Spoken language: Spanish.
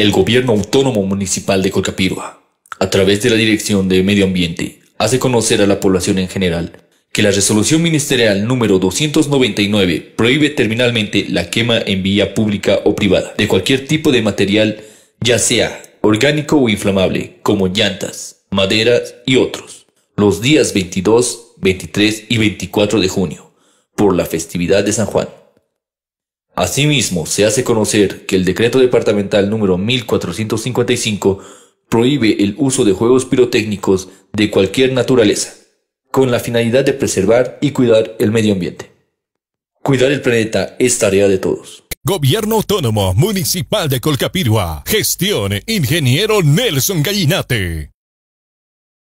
El gobierno autónomo municipal de Colcapirua, a través de la Dirección de Medio Ambiente, hace conocer a la población en general que la resolución ministerial número 299 prohíbe terminalmente la quema en vía pública o privada de cualquier tipo de material, ya sea orgánico o inflamable, como llantas, maderas y otros, los días 22, 23 y 24 de junio, por la festividad de San Juan. Asimismo, se hace conocer que el decreto departamental número 1455 prohíbe el uso de juegos pirotécnicos de cualquier naturaleza, con la finalidad de preservar y cuidar el medio ambiente. Cuidar el planeta es tarea de todos. Gobierno Autónomo Municipal de Colcapirua. Gestión Ingeniero Nelson Gallinate.